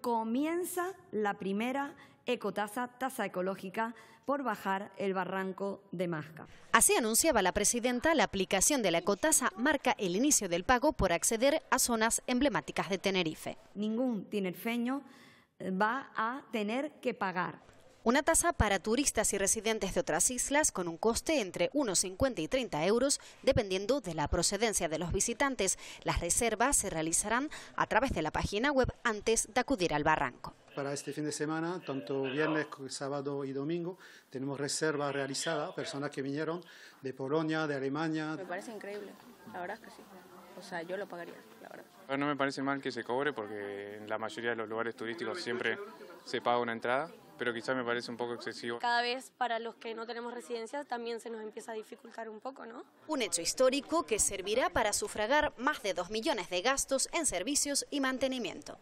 comienza la primera ecotasa, tasa ecológica, por bajar el barranco de Masca. Así anunciaba la presidenta, la aplicación de la ecotasa marca el inicio del pago por acceder a zonas emblemáticas de Tenerife. Ningún tinerfeño va a tener que pagar. Una tasa para turistas y residentes de otras islas con un coste entre unos 50 y 30 euros dependiendo de la procedencia de los visitantes. Las reservas se realizarán a través de la página web antes de acudir al barranco. Para este fin de semana, tanto viernes, sábado y domingo, tenemos reservas realizadas, personas que vinieron de Polonia, de Alemania. Me parece increíble, la verdad es que sí. O sea, yo lo pagaría, la verdad. No me parece mal que se cobre porque en la mayoría de los lugares turísticos siempre se paga una entrada pero quizás me parece un poco excesivo. Cada vez para los que no tenemos residencia también se nos empieza a dificultar un poco, ¿no? Un hecho histórico que servirá para sufragar más de 2 millones de gastos en servicios y mantenimiento.